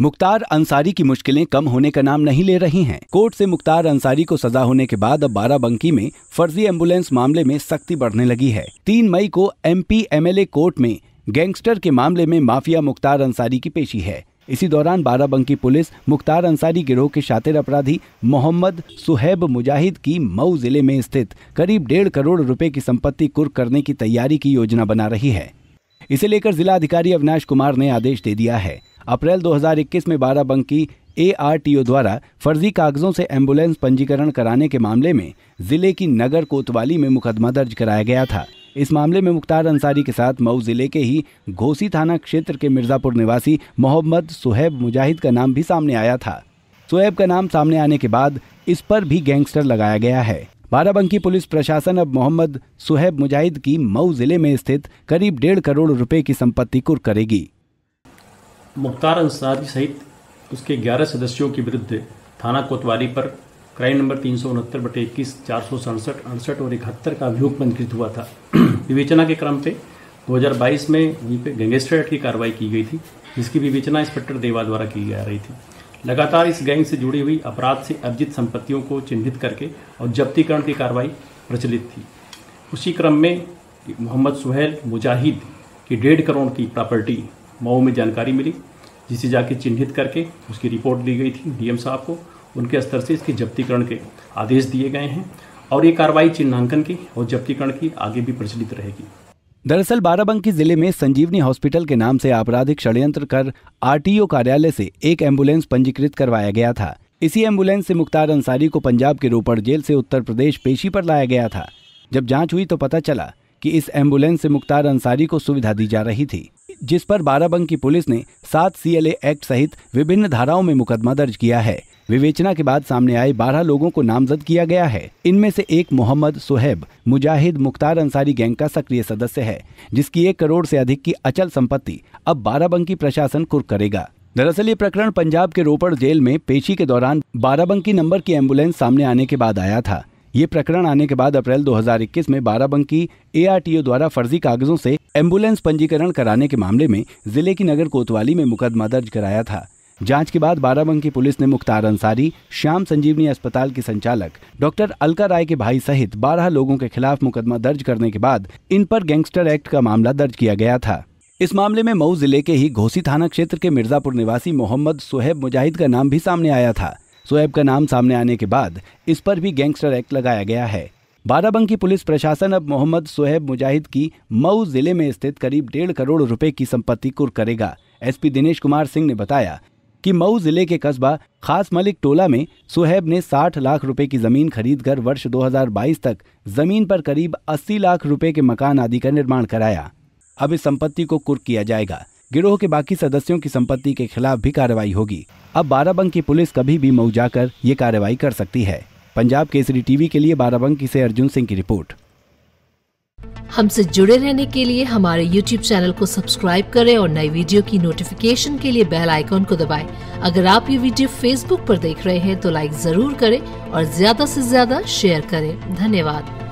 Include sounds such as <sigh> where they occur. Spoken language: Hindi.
मुख्तार अंसारी की मुश्किलें कम होने का नाम नहीं ले रही हैं कोर्ट से मुख्तार अंसारी को सजा होने के बाद अब बाराबंकी में फर्जी एम्बुलेंस मामले में सख्ती बढ़ने लगी है तीन मई को एम पी कोर्ट में गैंगस्टर के मामले में माफिया मुख्तार अंसारी की पेशी है इसी दौरान बाराबंकी पुलिस मुख्तार अंसारी गिरोह के शातिर अपराधी मोहम्मद सुहैब मुजाहिद की मऊ जिले में स्थित करीब डेढ़ करोड़ रुपए की संपत्ति कुर्क करने की तैयारी की योजना बना रही है इसे लेकर जिला अधिकारी अविनाश कुमार ने आदेश दे दिया है अप्रैल 2021 में बाराबंकी एआरटीओ द्वारा फर्जी कागजों से एम्बुलेंस पंजीकरण कराने के मामले में जिले की नगर कोतवाली में मुकदमा दर्ज कराया गया था इस मामले में मुख्तार अंसारी के साथ मऊ जिले के ही घोसी थाना क्षेत्र के मिर्जापुर निवासी मोहम्मद सुहैब मुजाहिद का नाम भी सामने आया था सुहैब का नाम सामने आने के बाद इस पर भी गैंगस्टर लगाया गया है बाराबंकी पुलिस प्रशासन अब मोहम्मद सुहैब मुजाहिद की मऊ जिले में स्थित करीब डेढ़ करोड़ रुपए की संपत्ति कुर्क करेगी मुख्तार अंसारी सहित उसके 11 सदस्यों के विरुद्ध थाना कोतवाली पर क्राइम नंबर तीन सौ उनहत्तर बटे इक्कीस चार सौ सड़सठ अड़सठ और इकहत्तर का अभियोग पंजीकृत हुआ था <clears throat> विवेचना के क्रम पे 2022 में उन पर गैंगस्टर एक्ट की कार्रवाई की गई थी जिसकी विवेचना इंस्पेक्टर देवा द्वारा की जा रही थी लगातार इस गैंग से जुड़ी हुई अपराध से अर्जित संपत्तियों को चिन्हित करके और जब्तीकरण की कार्रवाई प्रचलित थी उसी क्रम में मोहम्मद सुहेल मुजाहिद की डेढ़ करोड़ की प्रॉपर्टी मऊ में जानकारी मिली जिसे जाके चिन्हित करके उसकी रिपोर्ट दी गई थी डीएम साहब को उनके स्तर से इसके जब्तीकरण के आदेश दिए गए हैं और ये कार्रवाई चिन्हांकन की और जब्तीकरण की आगे भी प्रचलित रहेगी दरअसल बाराबंकी जिले में संजीवनी हॉस्पिटल के नाम से आपराधिक षड्यंत्र कर आरटीओ कार्यालय से एक एम्बुलेंस पंजीकृत करवाया गया था इसी एम्बुलेंस से मुख्तार अंसारी को पंजाब के रोपड़ जेल से उत्तर प्रदेश पेशी पर लाया गया था जब जांच हुई तो पता चला कि इस एम्बुलेंस से मुख्तार अंसारी को सुविधा दी जा रही थी जिस पर बाराबंकी पुलिस ने सात सीएलए एक्ट सहित विभिन्न धाराओं में मुकदमा दर्ज किया है विवेचना के बाद सामने आए बारह लोगों को नामजद किया गया है इनमें से एक मोहम्मद सुहेब मुजाहिद मुख्तार अंसारी गैंग का सक्रिय सदस्य है जिसकी एक करोड़ से अधिक की अचल संपत्ति अब बाराबंकी प्रशासन कुर्क करेगा दरअसल ये प्रकरण पंजाब के रोपड़ जेल में पेशी के दौरान बाराबंकी नंबर की एम्बुलेंस सामने आने के बाद आया था ये प्रकरण आने के बाद अप्रैल 2021 में बाराबंकी एआरटीओ द्वारा फर्जी कागजों से एम्बुलेंस पंजीकरण कराने के मामले में जिले की नगर कोतवाली में मुकदमा दर्ज कराया था जांच के बाद बाराबंकी पुलिस ने मुख्तार अंसारी श्याम संजीवनी अस्पताल के संचालक डॉक्टर अलका राय के भाई सहित 12 लोगों के खिलाफ मुकदमा दर्ज करने के बाद इन पर गैंगस्टर एक्ट का मामला दर्ज किया गया था इस मामले में मऊ जिले के ही घोसी थाना क्षेत्र के मिर्जापुर निवासी मोहम्मद सुहेब मुजाहिद का नाम भी सामने आया था सोएब का नाम सामने आने के बाद इस पर भी गैंगस्टर एक्ट लगाया गया है बाराबंकी पुलिस प्रशासन अब मोहम्मद सोहेब मुजाहिद की मऊ जिले में स्थित करीब डेढ़ करोड़ रुपए की संपत्ति कुर करेगा एसपी दिनेश कुमार सिंह ने बताया कि मऊ जिले के कस्बा खास मलिक टोला में सुहेब ने 60 लाख रुपए की जमीन खरीदकर वर्ष 2022 तक जमीन पर करीब 80 लाख रुपए के मकान आदि का निर्माण कराया अब इस संपत्ति को कुर्क किया जाएगा गिरोह के बाकी सदस्यों की संपत्ति के खिलाफ भी कार्रवाई होगी अब बाराबंक की पुलिस कभी भी मऊ जाकर ये कार्रवाई कर सकती है पंजाब केसरी टीवी के लिए बाराबंकी से अर्जुन सिंह की रिपोर्ट हमसे जुड़े रहने के लिए हमारे यूट्यूब चैनल को सब्सक्राइब करें और नई वीडियो की नोटिफिकेशन के लिए बेल आइकॉन को दबाएं। अगर आप ये वीडियो फेसबुक पर देख रहे हैं तो लाइक जरूर करें और ज्यादा से ज्यादा शेयर करें धन्यवाद